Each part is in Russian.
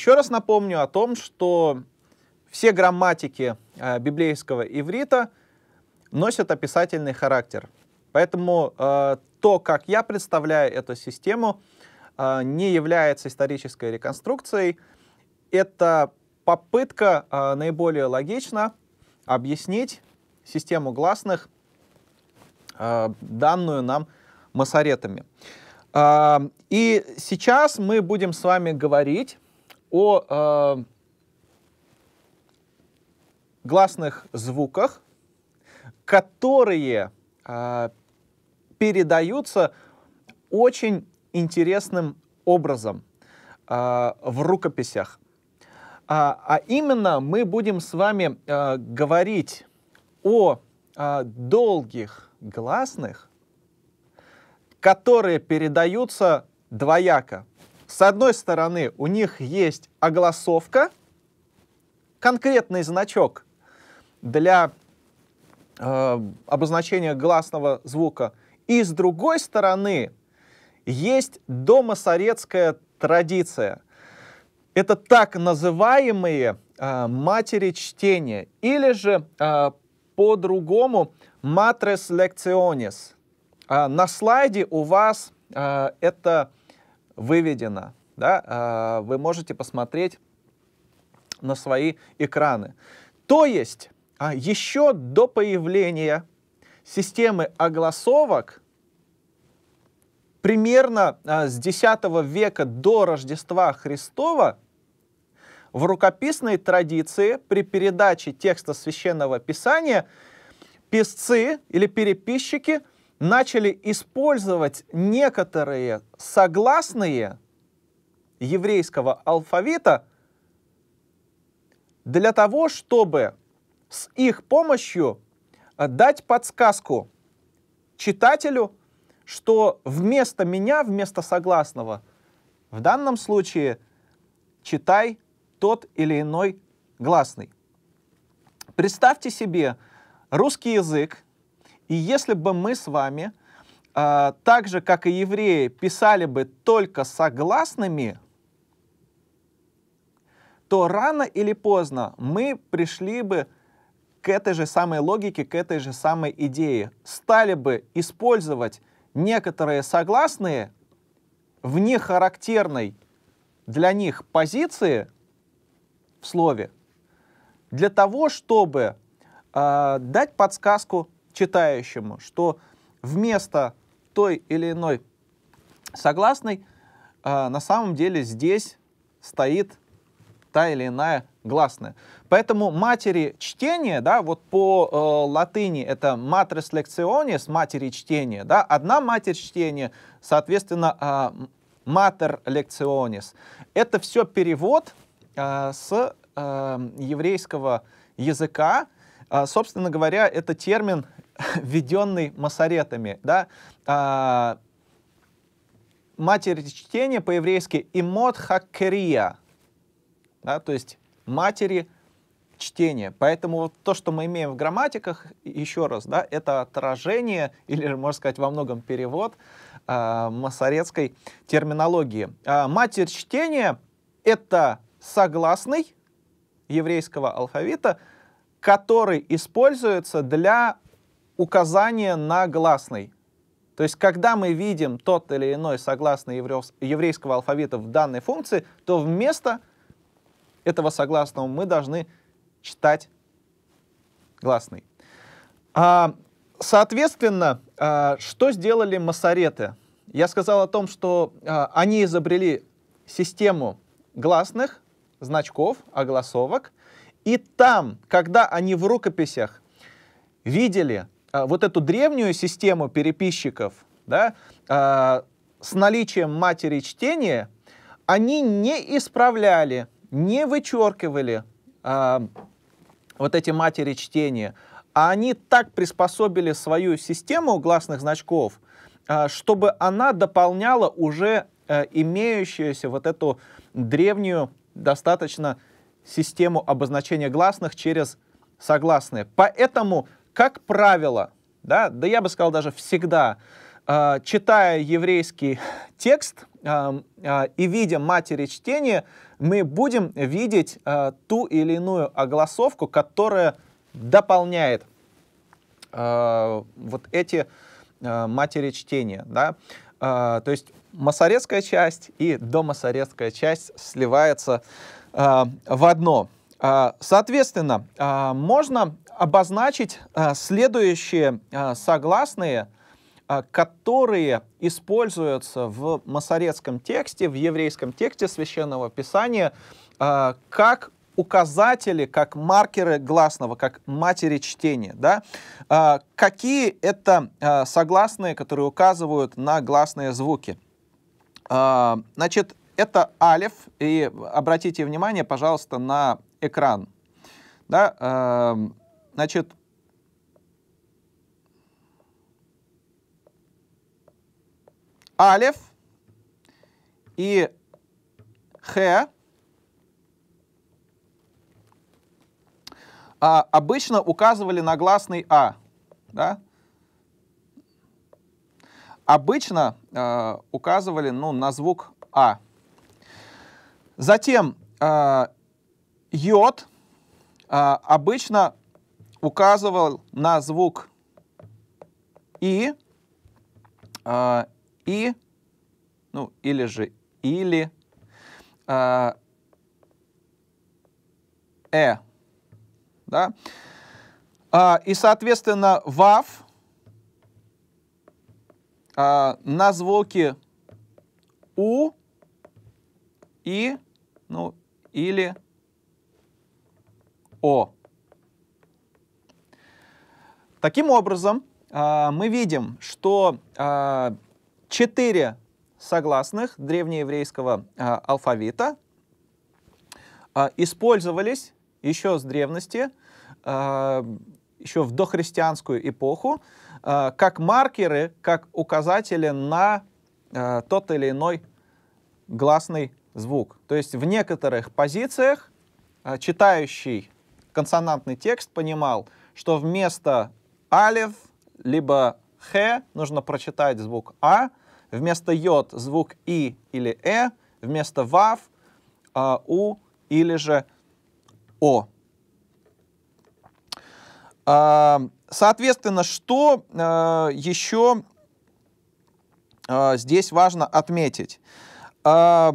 Еще раз напомню о том, что все грамматики э, библейского иврита носят описательный характер. Поэтому э, то, как я представляю эту систему, э, не является исторической реконструкцией. Это попытка наиболее логично объяснить систему гласных, данную нам масоретами. И сейчас мы будем с вами говорить о э, гласных звуках, которые э, передаются очень интересным образом э, в рукописях. А, а именно мы будем с вами э, говорить о э, долгих гласных, которые передаются двояко. С одной стороны, у них есть огласовка, конкретный значок для э, обозначения гласного звука. И с другой стороны, есть домосорецкая традиция. Это так называемые э, матери чтения, или же э, по-другому матрес lectionis. Э, на слайде у вас э, это выведена, Да? А, вы можете посмотреть на свои экраны. То есть а, еще до появления системы огласовок примерно а, с X века до Рождества Христова в рукописной традиции при передаче текста Священного Писания писцы или переписчики начали использовать некоторые согласные еврейского алфавита для того, чтобы с их помощью э, дать подсказку читателю, что вместо меня, вместо согласного, в данном случае читай тот или иной гласный. Представьте себе русский язык, и если бы мы с вами, э, так же, как и евреи, писали бы только согласными, то рано или поздно мы пришли бы к этой же самой логике, к этой же самой идее. Стали бы использовать некоторые согласные в нехарактерной для них позиции в слове для того, чтобы э, дать подсказку читающему, что вместо той или иной согласной э, на самом деле здесь стоит та или иная гласная. Поэтому матери чтения, да, вот по э, латыни это матрис лекционис, матери чтения, да, одна матерь чтения, соответственно, э, матер лекционис. Это все перевод э, с э, еврейского языка. Э, собственно говоря, это термин введенный масоретами, да, а, матери чтения по-еврейски имот хакерия, да, то есть матери чтения. Поэтому вот то, что мы имеем в грамматиках, еще раз, да, это отражение, или, можно сказать, во многом перевод э, а, масоретской терминологии. Э, матерь чтения — это согласный еврейского алфавита, который используется для указание на гласный. То есть, когда мы видим тот или иной согласный еврейского алфавита в данной функции, то вместо этого согласного мы должны читать гласный. А, соответственно, а, что сделали масареты? Я сказал о том, что а, они изобрели систему гласных, значков, огласовок, и там, когда они в рукописях видели Э, вот эту древнюю систему переписчиков да, э, с наличием матери чтения, они не исправляли, не вычеркивали э, вот эти матери чтения, а они так приспособили свою систему гласных значков, чтобы она дополняла уже имеющуюся вот эту древнюю достаточно систему обозначения гласных через согласные. Поэтому как правило, да, да я бы сказал даже всегда, а, читая еврейский текст а, а, и видя матери чтения, мы будем видеть ту или иную огласовку, которая дополняет вот эти э, матери чтения. Да? то есть масорецкая часть и домасорецкая часть сливается в одно. Соответственно, можно обозначить э, следующие э, согласные, э, которые используются в масорецком тексте, в еврейском тексте Священного Писания, как указатели, как маркеры гласного, как матери чтения. Да? Какие это согласные, которые указывают на гласные звуки? Значит, это алиф, и обратите внимание, пожалуйста, на экран. Да? Эм, Значит, Алеф и Х а, обычно указывали на гласный А. Да? Обычно э, указывали ну, на звук А. Затем э, йод э, обычно указывал на звук «и», э, «и», ну, или же «или», э, «э», да? Э, и, соответственно, «вав» э, на звуки «у», «и», ну, или «о». Таким образом, а, мы видим, что а, четыре согласных древнееврейского а, алфавита использовались еще с древности, еще в дохристианскую эпоху, как маркеры, как указатели на тот или иной гласный звук. То есть в некоторых позициях читающий консонантный текст понимал, что вместо алев, либо х, нужно прочитать звук а, вместо йод звук и или э, вместо вав э, у или же о. Э, соответственно, что э, еще э, а, здесь важно отметить? Э,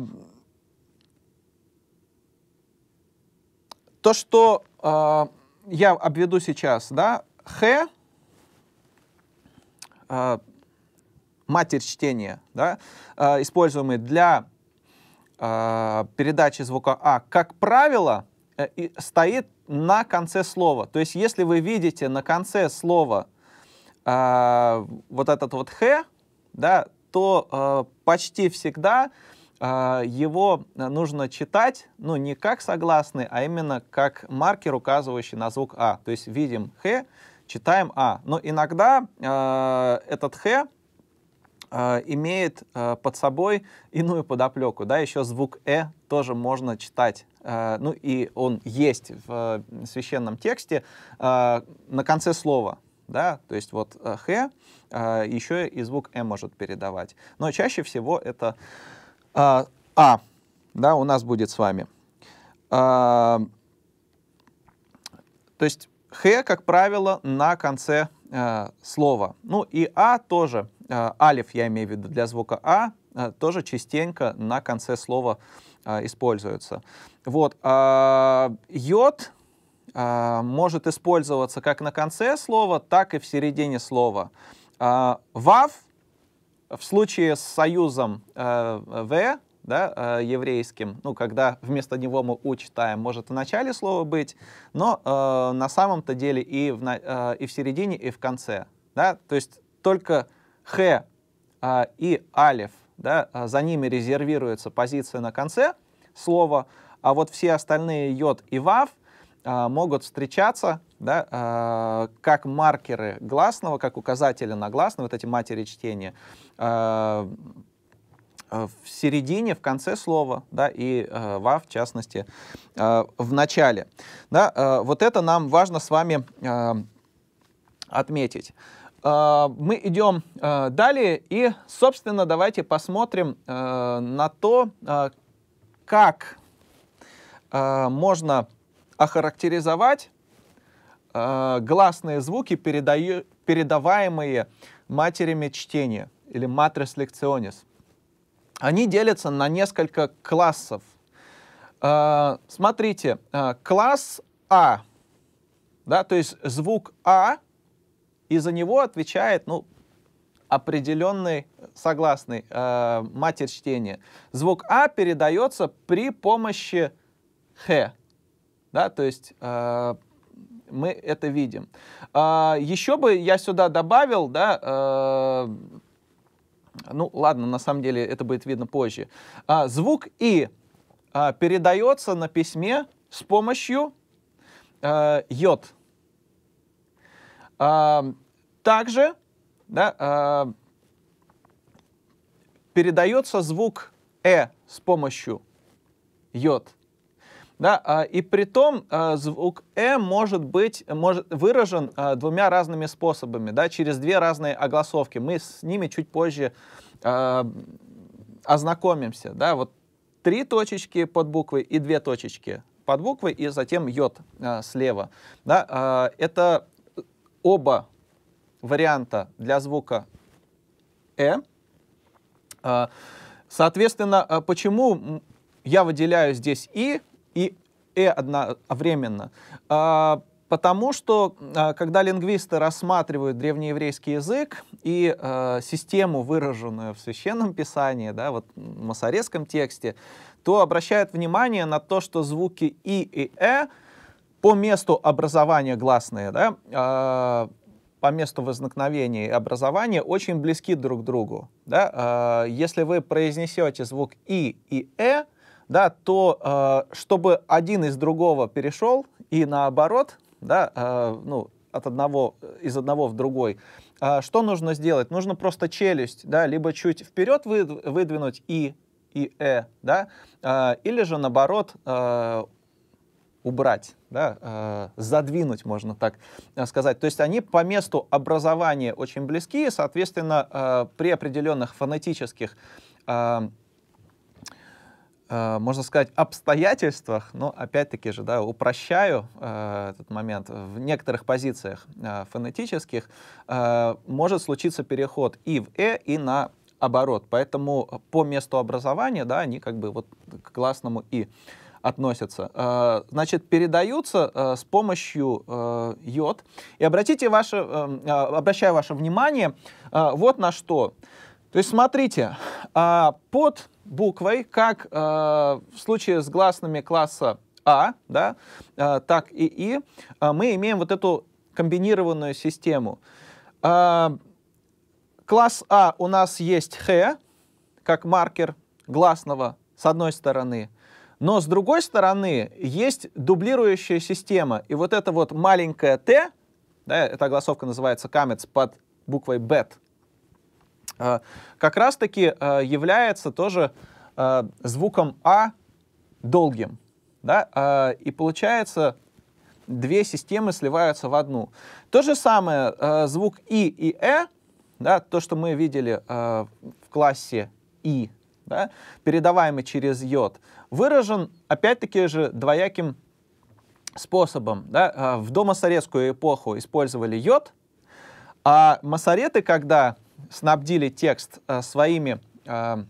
то, что э, я обведу сейчас, да, х Э, матерь чтения, да, э, используемые для э, передачи звука А, как правило, стоит на конце слова. То есть, если вы видите на конце слова э, вот этот вот «х», да, то э, почти всегда э, его нужно читать, ну, не как согласный, а именно как маркер, указывающий на звук «а». То есть, видим «х», читаем А. Но иногда э, этот Х э, имеет э, под собой иную подоплеку. Да? Еще звук Э тоже можно читать. Э, ну и он есть в священном тексте на конце слова. Да? То есть вот Х еще и звук Э может передавать. Но чаще всего это А да, у нас будет с вами. то есть Х, как правило, на конце э, слова. Ну и А тоже, э, алиф я имею в виду для звука А, э, тоже частенько на конце слова э, используется. Вот, э, а, йод э, может использоваться как на конце слова, так и в середине слова. Э, вав в случае с союзом э, В да, э, еврейским, ну, когда вместо него мы «у» читаем, может в начале слова быть, но э, на самом-то деле и в, э, и в середине, и в конце. Да? То есть только «х» э, и «алев», да, э, за ними резервируется позиция на конце слова, а вот все остальные «йод» и «вав» э, могут встречаться да, э, как маркеры гласного, как указатели на гласный, вот эти матери чтения, э, Э, в середине, в конце слова, да, и э, во, в частности, э, в начале. Да, э, вот это нам важно с вами э, отметить. Э, мы идем э, далее, и, собственно, давайте посмотрим э, на то, э, как э, можно охарактеризовать э, гласные звуки, передаю, передаваемые матерями чтения или матрис лекционис они делятся на несколько классов. Э, смотрите, э, класс А, да, то есть звук А, и за него отвечает, ну, определенный согласный э, матерь чтения. Звук А передается при помощи Х, да, то есть э, мы это видим. Э, еще бы я сюда добавил, да, э, ну ладно, на самом деле это будет видно позже. А, звук И а, передается на письме с помощью а, йод. А, также да, а, передается звук Э с помощью йод. Да, а, и при том а, звук «э» может быть может, выражен а, двумя разными способами, да, через две разные огласовки. Мы с ними чуть позже ознакомимся. Да, вот три точечки под буквы и две точечки под буквы и затем йод слева. Да, это оба варианта для звука «э». Соответственно, почему я выделяю здесь «и», и «э» одновременно. А, а, потому что, а, когда лингвисты рассматривают древнееврейский язык и э, систему, выраженную в Священном Писании, да, вот в масорецком тексте, то обращают внимание на то, что звуки «и» и «э» по месту образования гласные, да, э, по месту возникновения и образования очень близки друг к другу. Да? если вы произнесете звук «и» и «э», да, то э, чтобы один из другого перешел и наоборот, да, э, ну, от одного, э, из одного в другой, э, что нужно сделать? Нужно просто челюсть, да, либо чуть вперед вы, выдвинуть и, и э, да, э, или же наоборот э, убрать, да, э, задвинуть, можно так э, сказать. То есть они по месту образования очень близки, и, соответственно, э, при определенных фонетических э, Э, можно сказать, обстоятельствах, но опять-таки же, да, упрощаю э, этот момент, в некоторых позициях э, фонетических э, может случиться переход и в «э», и наоборот, Поэтому по месту образования, да, они как бы вот к гласному «и» относятся. Э, значит, передаются э, с помощью йод. И обратите ваше, обращаю ваше внимание вот на что. То есть смотрите, а, под буквой, как а, в случае с гласными класса А, да, а, так и И, мы имеем вот эту комбинированную систему. Класс А у нас есть Х, как маркер гласного с одной стороны, но с другой стороны есть дублирующая система. И вот это вот маленькое Т, да, эта огласовка называется камец под буквой бет, Э, как раз-таки э, является тоже э, звуком А долгим. Да? И получается, две системы сливаются в одну. То же самое звук И и Э, да, то, что мы видели в классе И, да, передаваемый через йод, выражен опять-таки же двояким способом. Да? В домасоретскую эпоху использовали йод, а масареты, когда снабдили текст э, своими э,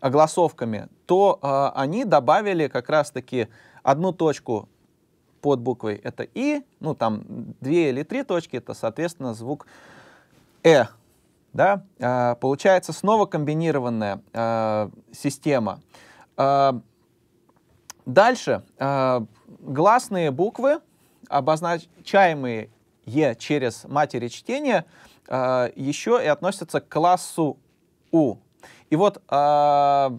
огласовками, то э, они добавили как раз-таки одну точку под буквой это И, ну там две или три точки, это, соответственно, звук Э. Да? Э, получается снова комбинированная э, система. Э, дальше э, гласные буквы, обозначаемые Е через матери чтения, э, а, еще и относятся к классу У. И вот э,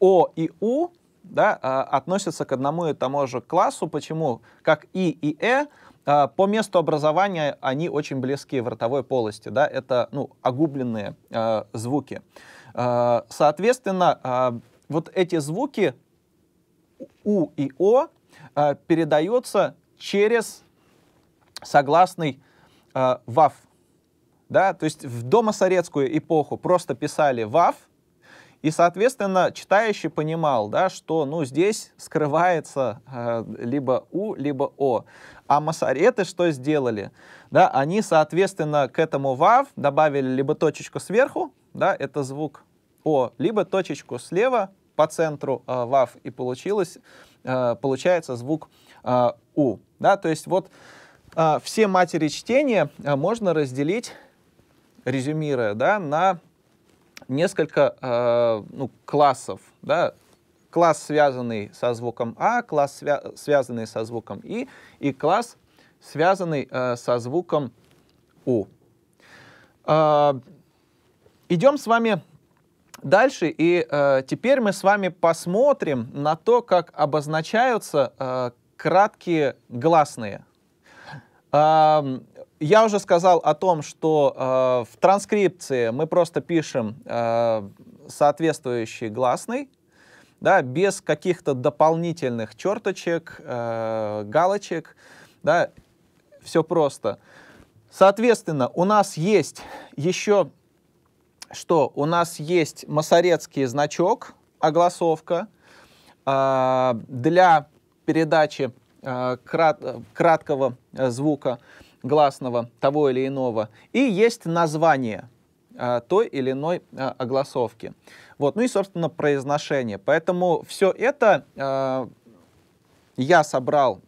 О и У да, э, относятся к одному и тому же классу. Почему? Как И и Э э, по месту образования они очень близки в ротовой полости. Да? Это ну, огубленные э, звуки. Э, соответственно, э, вот эти звуки У и О э, передаются через согласный э, ВАВ да, то есть в домосоветскую эпоху просто писали ВАВ, и, соответственно, читающий понимал, да, что ну, здесь скрывается э, либо У, либо О. А масареты что сделали? Да, они, соответственно, к этому ВАВ добавили либо точечку сверху, да, это звук О, либо точечку слева по центру э, ВАВ, и получилось, э, получается звук э, У. Да, то есть вот э, все матери чтения э, можно разделить резюмируя, да, на несколько э, ну, классов, да, класс, связанный со звуком А, класс, свя связанный со звуком И, и класс, связанный э, со звуком У. Э, идем с вами дальше, и э, теперь мы с вами посмотрим на то, как обозначаются э, краткие гласные. Эм, я уже сказал о том, что э, в транскрипции мы просто пишем э, соответствующий гласный, да, без каких-то дополнительных черточек, э, галочек, да, все просто. Соответственно, у нас есть еще что? У нас есть масорецкий значок, огласовка э, для передачи э, крат, краткого звука гласного того или иного, и есть название э, той или иной э, огласовки. Вот, ну и, собственно, произношение. Поэтому все это э, я собрал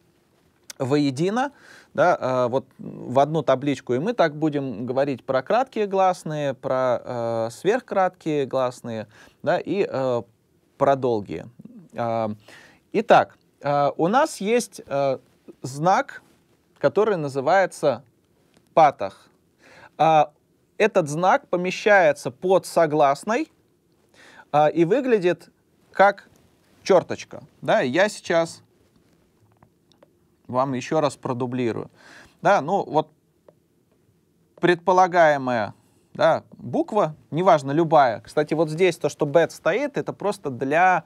воедино, да, вот в одну табличку, и мы так будем говорить про краткие гласные, про э, сверхкраткие гласные, да, и э, про долгие. Э, итак, э, у нас есть э, знак который называется патах. А, этот знак помещается под согласной а, и выглядит как черточка. Да, я сейчас вам еще раз продублирую. Да, ну вот предполагаемая да, буква, неважно, любая. Кстати, вот здесь то, что bet стоит, это просто для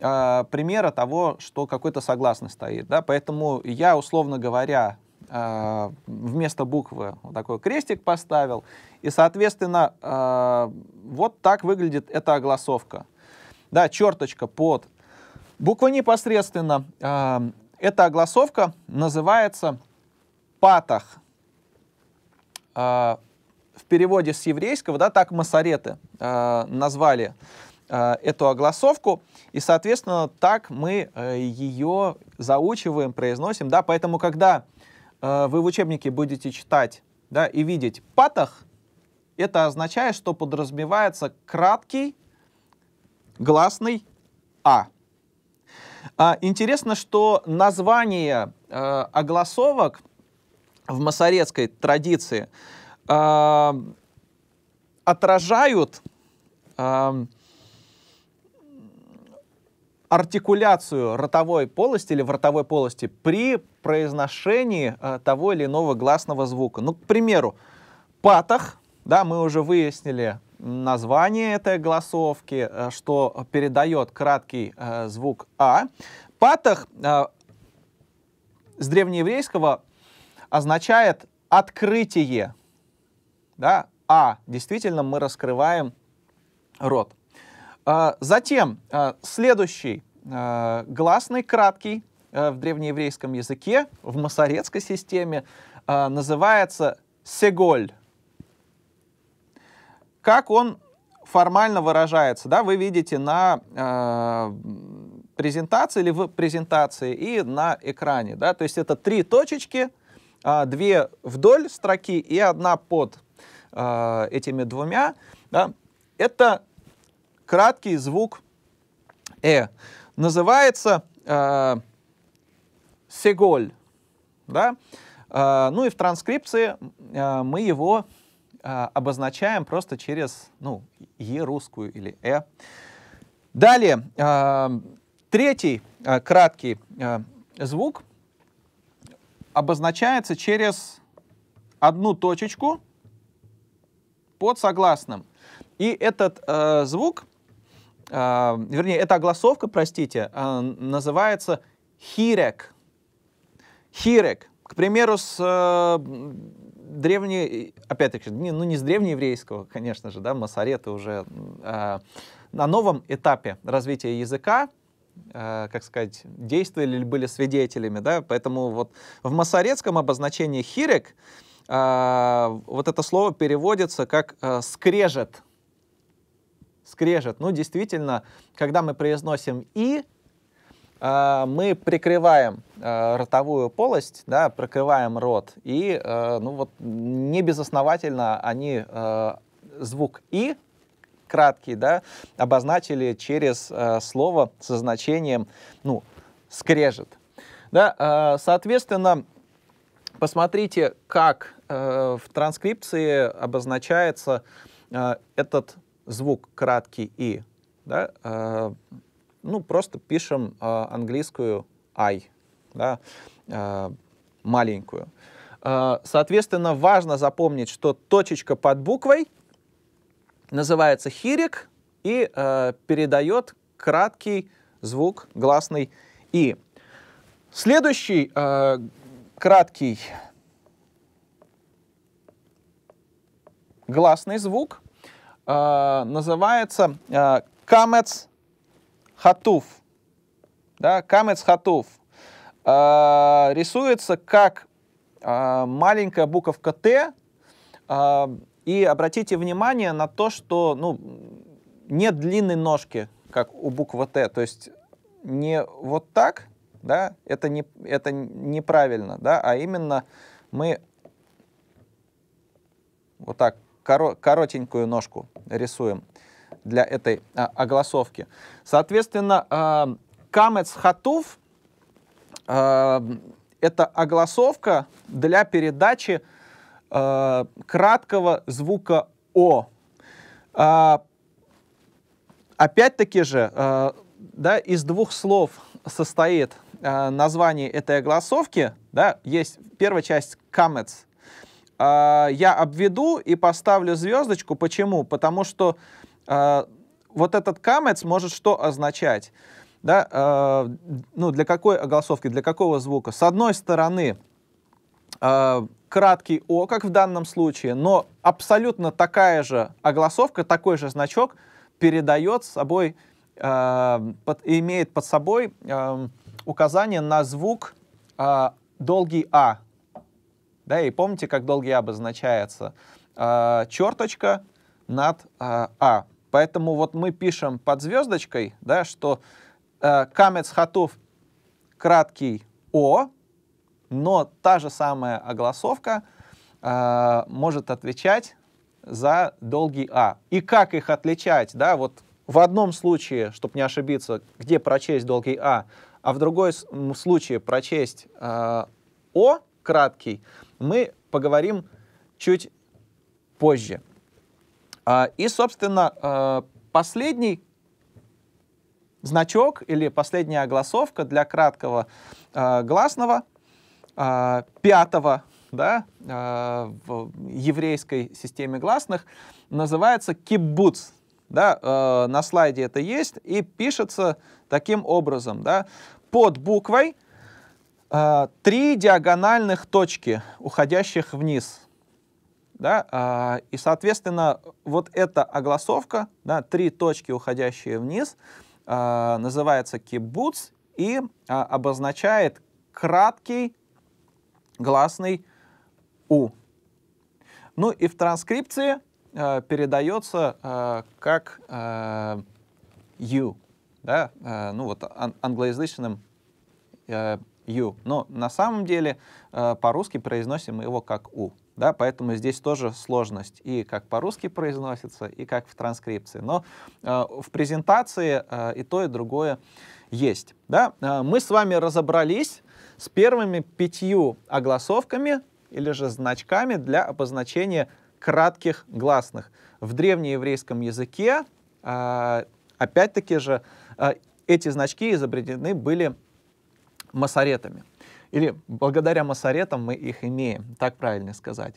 э, примера того, что какой-то согласный стоит. Да? Поэтому я, условно говоря, Э, вместо буквы вот такой крестик поставил. И, соответственно, э, вот так выглядит эта огласовка. Да, черточка под. Буква непосредственно. Э, эта огласовка называется патах. в переводе с еврейского, да, так масареты назвали эту огласовку, и, соответственно, так мы ее заучиваем, произносим, да, поэтому, когда Э, вы в учебнике будете читать да, и видеть патах, это означает, что подразумевается краткий гласный «а». а интересно, что название э, огласовок в масорецкой традиции э, отражают э, артикуляцию ротовой полости или в ротовой полости при произношении э, того или иного гласного звука. Ну, к примеру, патах, да, мы уже выяснили название этой голосовки, э, что передает краткий э, звук «а». Патах с древнееврейского означает «открытие». Да? «А» действительно мы раскрываем рот. Затем следующий гласный краткий Э, в древнееврейском языке, в масорецкой системе, э, называется сеголь. Как он формально выражается, да, вы видите на э, презентации или в презентации и на экране, да, то есть это три точечки, э, две вдоль строки и одна под э, этими двумя, да, это краткий звук э, называется э, сеголь, да, а, ну и в транскрипции а, мы его а, обозначаем просто через, ну, е русскую или э. Далее, третий краткий звук обозначается через одну точечку под согласным. И этот э, звук, э, вернее, эта огласовка, простите, э, называется хирек. Хирек, к примеру, с э, древней, опять-таки, ну не с древнееврейского, конечно же, да, масареты уже э, на новом этапе развития языка, э, как сказать, действовали или были свидетелями, да, поэтому вот в масарецком обозначении хирек э, вот это слово переводится как э, скрежет, скрежет. Ну, действительно, когда мы произносим «и», а, мы прикрываем а, ротовую полость, да, прикрываем рот, и а, ну вот не безосновательно они звук «и» краткий, да, обозначили через слово со значением, ну, скрежет. Да, соответственно, посмотрите, как в транскрипции обозначается этот звук краткий «и». Да? ну, просто пишем а, английскую I, да, а, маленькую. А, соответственно, важно запомнить, что точечка под буквой называется хирик и э, передает краткий звук гласный «и». Следующий э, краткий гласный звук э, называется э, «камец хатуф, да, камец хатуф, э, рисуется как э, маленькая буковка Т, э, и обратите внимание на то, что ну, нет длинной ножки, как у буквы Т, то есть не вот так, да, это, не, это неправильно, да, а именно мы вот так коротенькую ножку рисуем для этой а, огласовки. Соответственно, а, камец хатув а, это огласовка для передачи а, краткого звука о. А, опять-таки же, а, да, из двух слов состоит а, название этой огласовки. Да, есть первая часть камец а, я обведу и поставлю звездочку. Почему? Потому что а, вот этот камец может что означать? Да, э, ну, для какой огласовки, для какого звука? С одной стороны, э, краткий «о», как в данном случае, но абсолютно такая же огласовка, такой же значок передает собой, э, под, имеет под собой э, указание на звук э, долгий «а». Да, и помните, как долгий «а» обозначается? Э, черточка над э, «а». Поэтому вот мы пишем под звездочкой, да, что э, камец хатув краткий о, но та же самая огласовка э, может отвечать за долгий а. И как их отличать, да, вот в одном случае, чтобы не ошибиться, где прочесть долгий а, а в другой случае прочесть э, о краткий, мы поговорим чуть позже. А, и, собственно, а, последний значок или последняя огласовка для краткого а, гласного пятого да, в еврейской системе гласных называется кибуц. Да, на слайде это есть и пишется таким образом. Да, под буквой три диагональных точки, уходящих вниз. Да? А, и, соответственно, вот эта огласовка, да, три точки, уходящие вниз, а, называется кибуц и а, обозначает краткий гласный «у». Ну и в транскрипции передается как «you», да? ну вот ан англоязычным «you». Но на самом деле по-русски произносим его как «у» да, поэтому здесь тоже сложность и как по-русски произносится, и как в транскрипции. Но э, в презентации э, и то, и другое есть. Да? Э, мы с вами разобрались с первыми пятью огласовками или же значками для обозначения кратких гласных. В древнееврейском языке, э, опять-таки же, э, эти значки изобретены были масоретами. Или благодаря масаретам мы их имеем, так правильно сказать.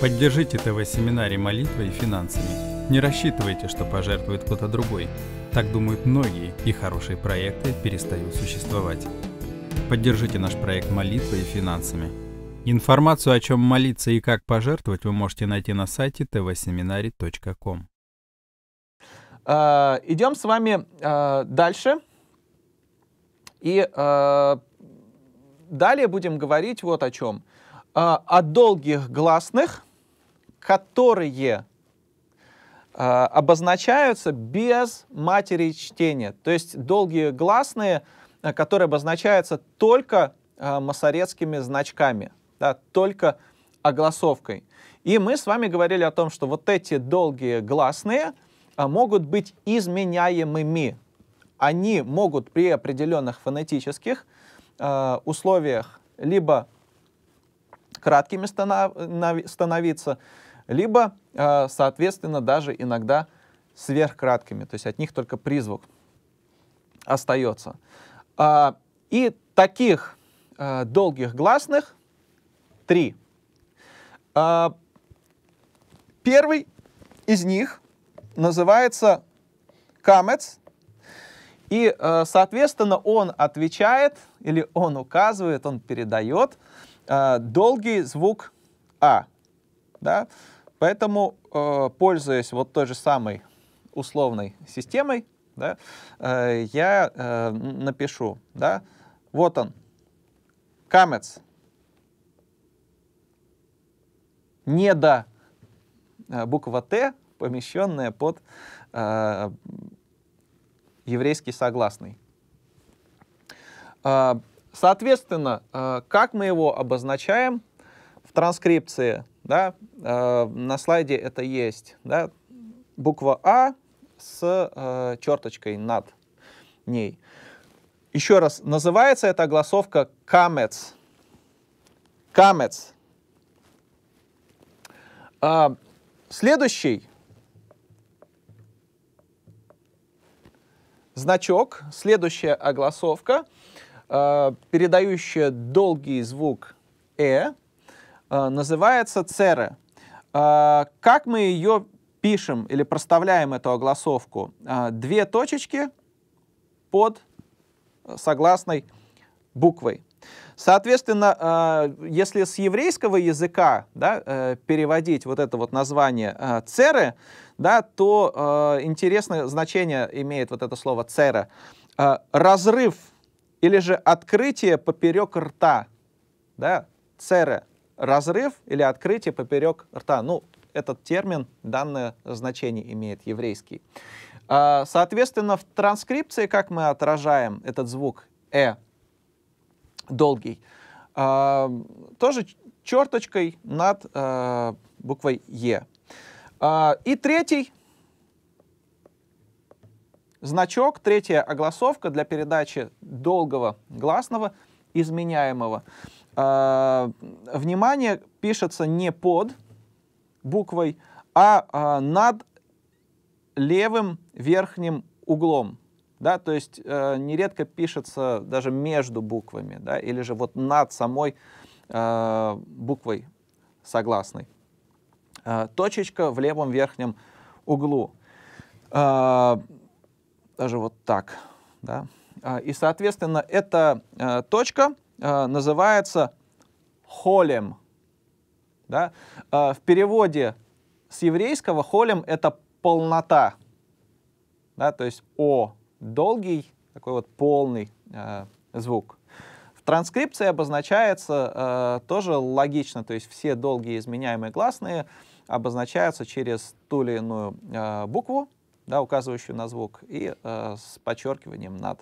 Поддержите ТВ-семинарий молитвой и финансами. Не рассчитывайте, что пожертвует кто-то другой. Так думают многие, и хорошие проекты перестают существовать. Поддержите наш проект молитвой и финансами. Информацию, о чем молиться и как пожертвовать, вы можете найти на сайте tvseminary.com. А, идем с вами а, дальше. И э, далее будем говорить вот о чем. Э, о долгих гласных, которые э, обозначаются без матери чтения. То есть долгие гласные, э, которые обозначаются только э, масорецкими значками, да, только огласовкой. И мы с вами говорили о том, что вот эти долгие гласные э, могут быть изменяемыми они могут при определенных фонетических э, условиях либо краткими становиться, либо, э, соответственно, даже иногда сверхкраткими, то есть от них только призвук остается. Э, и таких э, долгих гласных три. Э, первый из них называется камец и, э, соответственно, он отвечает, или он указывает, он передает э, долгий звук «а». Да? Поэтому, э, пользуясь вот той же самой условной системой, да, я напишу, да, вот он, камец, не до буква Т, помещенная под еврейский согласный. А, соответственно, а, как мы его обозначаем в транскрипции, да, а, на слайде это есть, да, буква А с черточкой над ней. Еще раз, называется эта огласовка камец. Камец. Следующий значок, следующая огласовка, э, передающая долгий звук «э», э называется церы. Э, как мы ее пишем или проставляем эту огласовку? Э, две точечки под э, согласной буквой. Соответственно, э, если с еврейского языка да, э, переводить вот это вот название церы, да, то э, интересное значение имеет вот это слово цера. Э, разрыв или же открытие поперек рта, да, цера, разрыв или открытие поперек рта. Ну, этот термин, данное значение имеет еврейский. Э, соответственно, в транскрипции, как мы отражаем этот звук «э», долгий, э, тоже черточкой над э, буквой «е». А, и третий значок, третья огласовка для передачи долгого гласного изменяемого. А, внимание пишется не под буквой, а, а над левым верхним углом. Да, то есть э, нередко пишется даже между буквами, да, или же вот над самой э, буквой согласной. Э, точечка в левом верхнем углу. Э, даже вот так. Да? Э, и, соответственно, эта точка называется холем. Да? В переводе с еврейского холем — это полнота. Да? То есть «о» — долгий, такой вот полный э, звук. В транскрипции обозначается э, тоже логично, то есть все долгие изменяемые гласные — обозначаются через ту или иную э, букву, да, указывающую на звук, и э, с подчеркиванием над.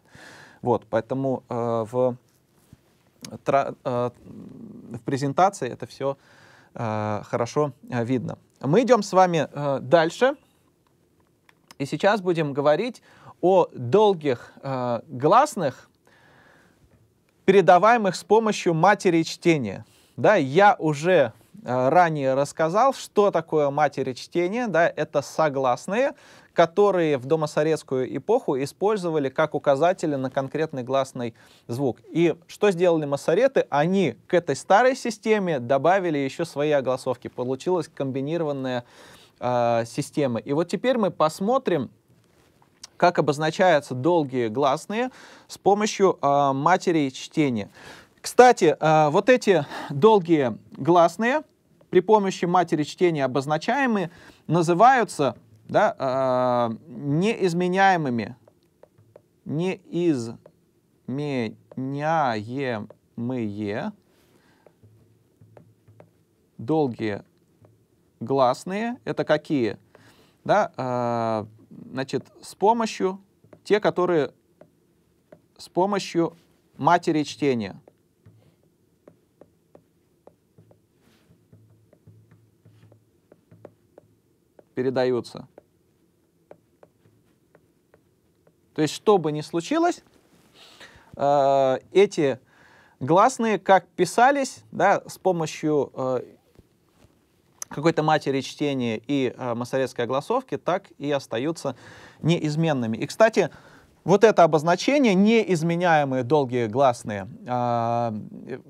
Вот, поэтому э, в, тра, э, в презентации это все э, хорошо э, видно. Мы идем с вами э, дальше, и сейчас будем говорить о долгих э, гласных, передаваемых с помощью матери чтения. Да, я уже Э, ранее рассказал, что такое матери чтения. Да, это согласные, которые в домосоветскую эпоху использовали как указатели на конкретный гласный звук. И что сделали масореты? Они к этой старой системе добавили еще свои огласовки. Получилась комбинированная э, система. И вот теперь мы посмотрим, как обозначаются долгие гласные с помощью э, матери чтения. Кстати, э, вот эти долгие гласные при помощи матери чтения обозначаемые называются да, э, неизменяемыми. Неизменяемые долгие гласные. Это какие? Да, э, значит, с помощью, те, которые с помощью матери чтения. передаются. То есть, что бы ни случилось, э, эти гласные как писались да, с помощью э, какой-то матери чтения и э, масоретской огласовки, так и остаются неизменными. И, кстати, вот это обозначение, неизменяемые долгие гласные, э,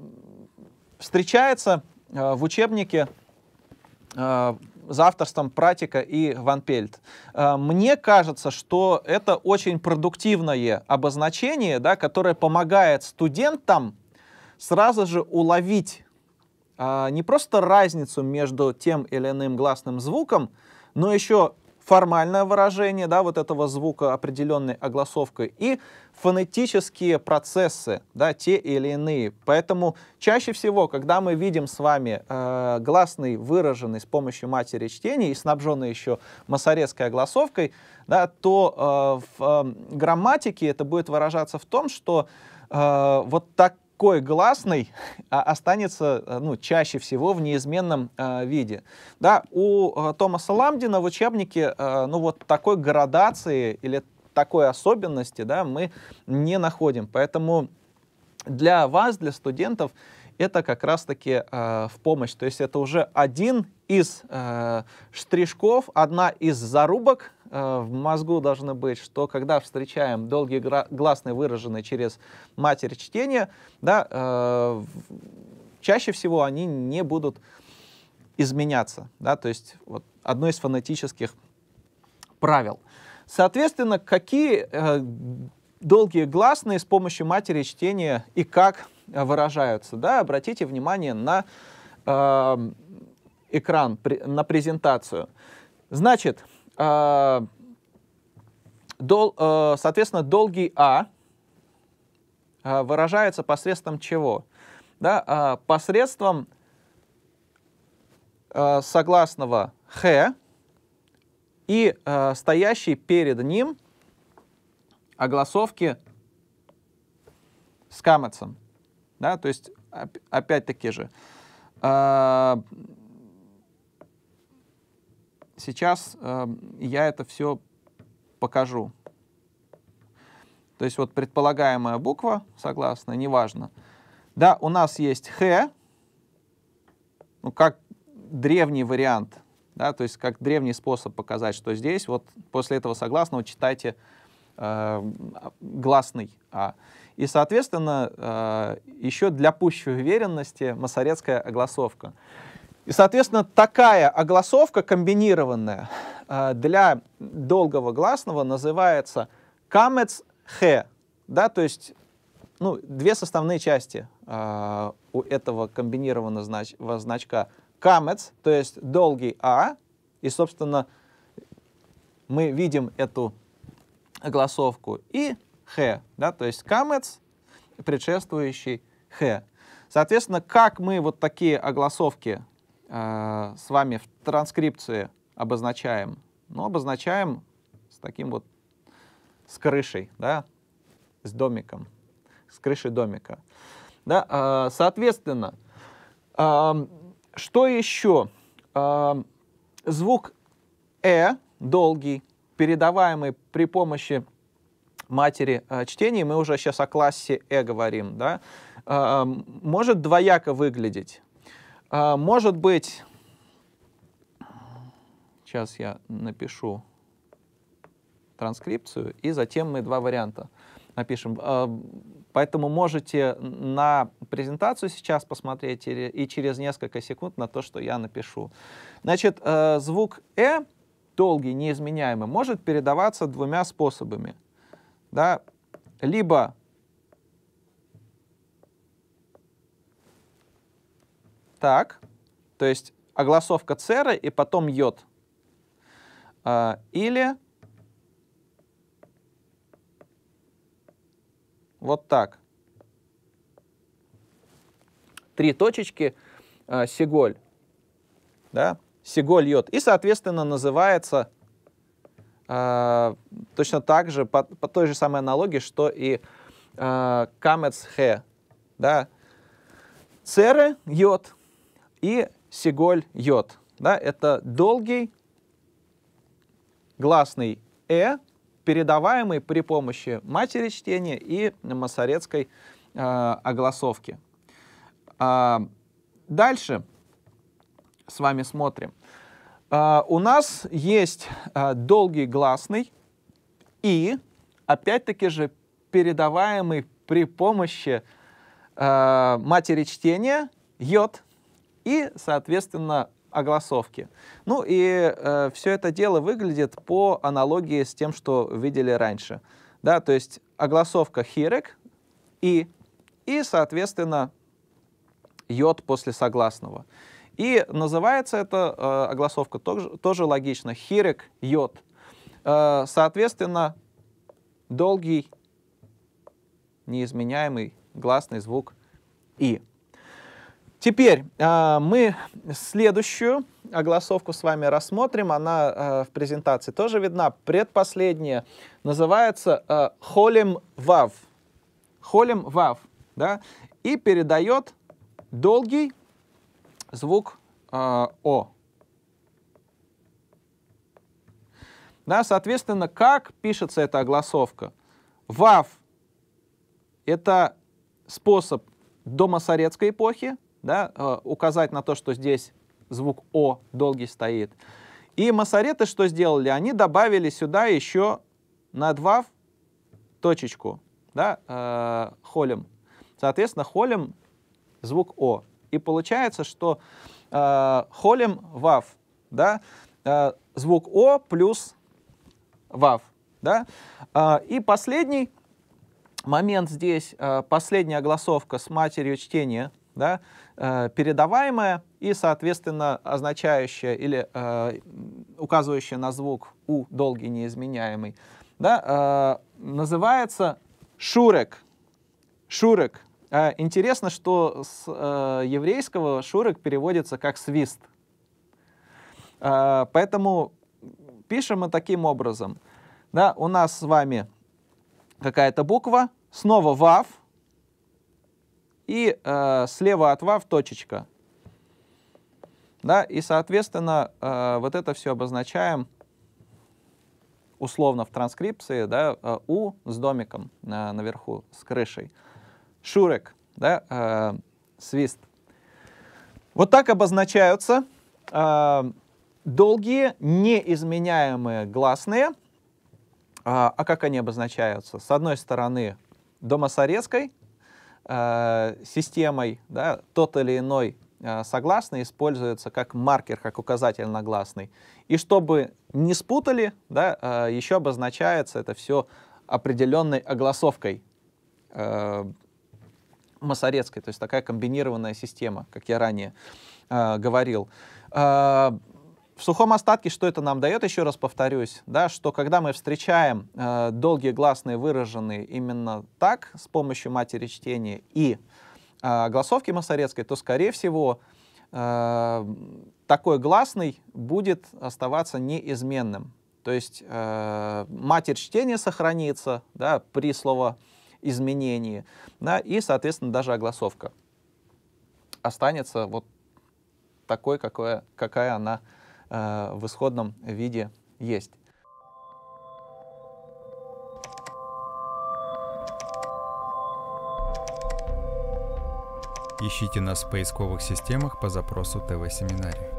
встречается э, в учебнике э, за авторством Пратика и Ван Пельт. Э, мне кажется, что это очень продуктивное обозначение, да, которое помогает студентам сразу же уловить э, не просто разницу между тем или иным гласным звуком, но еще формальное выражение, да, вот этого звука определенной огласовкой, и фонетические процессы, да, те или иные. Поэтому чаще всего, когда мы видим с вами э, гласный, выраженный с помощью матери чтения и снабженный еще масорецкой огласовкой, да, то э, в э, грамматике это будет выражаться в том, что э, вот так кое гласный а останется э, ну, чаще всего в неизменном э, виде. Да, у э, Томаса Ламдина в учебнике э, ну, вот такой градации или такой особенности да, мы не находим. Поэтому для вас, для студентов, это как раз-таки э, в помощь. То есть это уже один из э, штришков, одна из зарубок э, в мозгу должны быть, что когда встречаем долгие гласные, выраженные через матерь чтения, да, э, чаще всего они не будут изменяться. Да, то есть вот, одно из фанатических правил. Соответственно, какие э, долгие гласные с помощью матери чтения и как выражаются. Да? Обратите внимание на э, экран, на презентацию. Значит, э, дол, э, соответственно, долгий А э, выражается посредством чего? Да, э, посредством э, согласного Х и э, стоящий перед ним – огласовки с Камецем. Да, то есть, опять-таки же, э, сейчас э, я это все покажу. То есть вот предполагаемая буква, согласно, неважно. Да, у нас есть х, ну, как древний вариант, да, то есть как древний способ показать, что здесь, вот после этого согласного читайте Э, гласный А. И, соответственно, э, еще для пущей уверенности масорецкая огласовка. И, соответственно, такая огласовка комбинированная э, для долгого гласного называется камец хе, да, то есть ну, две составные части у этого комбинированного знач значка. Камец, то есть долгий А, и, собственно, мы видим эту огласовку, и х, да, то есть камец, предшествующий х. Соответственно, как мы вот такие огласовки э, с вами в транскрипции обозначаем? Ну, обозначаем с таким вот, с крышей, да, с домиком, с крышей домика. Да, э, соответственно, э, что еще? Э, звук «э» долгий, передаваемый при помощи матери э, чтений, мы уже сейчас о классе Э говорим, да, э, эм, может двояко выглядеть. Э, может быть, сейчас я напишу транскрипцию, и затем мы два варианта напишем. Поэтому можете на презентацию сейчас посмотреть и через несколько секунд на то, что я напишу. Значит, звук «э» долгий, неизменяемый, может передаваться двумя способами. Да? Либо так, то есть огласовка цера и потом йод. А, или вот так. Три точечки, а, сиголь. Да? сего льет. И, соответственно, называется э, точно так же, по, по той же самой аналогии, что и э, камец хе, да, цере йод и сиголь йод, да, это долгий гласный э, передаваемый при помощи матери чтения и масорецкой э, огласовки. А, дальше с вами смотрим. А, у нас есть uh, долгий гласный и, опять-таки же, передаваемый при помощи uh, матери чтения йод и, соответственно, огласовки. Ну и э, все это дело выглядит по аналогии с тем, что видели раньше. Да, то есть огласовка хирек и, и, соответственно, йод после согласного. И называется эта э, огласовка тоже, тоже логично. хирек йод. Э, соответственно, долгий неизменяемый гласный звук и. Теперь э, мы следующую огласовку с вами рассмотрим. Она э, в презентации тоже видна. Предпоследняя называется э, холем вав. Холем вав. Да? И передает долгий звук э, О. Да, соответственно, как пишется эта огласовка? ВАВ — это способ до масорецкой эпохи, да, э, указать на то, что здесь звук О долгий стоит. И масореты что сделали? Они добавили сюда еще над ВАВ точечку, да, э, холем. Соответственно, холем звук О. И получается, что э, холим вав, да, э, звук О плюс вав, да. Э, и последний момент здесь, э, последняя огласовка с матерью чтения, да, э, передаваемая и, соответственно, означающая или э, указывающая на звук У долгий неизменяемый, да, э, называется шурек. Шурек. А, интересно, что с э, еврейского шурик переводится как свист. А, поэтому пишем мы таким образом. Да, у нас с вами какая-то буква, снова вав, и э, слева от вав точечка. Да, и, соответственно, э, вот это все обозначаем условно в транскрипции, да, э, у с домиком э, наверху, с крышей шурек, да, э, свист. Вот так обозначаются э, долгие неизменяемые гласные. А, а как они обозначаются? С одной стороны, домосорезкой э, системой, да, тот или иной э, согласный используется как маркер, как указатель на гласный. И чтобы не спутали, да, э, еще обозначается это все определенной огласовкой. Э, масорецкой, то есть такая комбинированная система, как я ранее э, говорил. Э, в сухом остатке что это нам дает, еще раз повторюсь, да, что когда мы встречаем э, долгие гласные выраженные именно так, с помощью матери чтения и э, гласовки масорецкой, то, скорее всего, э, такой гласный будет оставаться неизменным. То есть э, матерь чтения сохранится да, при слово изменении, да, и, соответственно, даже огласовка останется вот такой, какое, какая она э, в исходном виде есть. Ищите нас в поисковых системах по запросу ТВ-семинарий.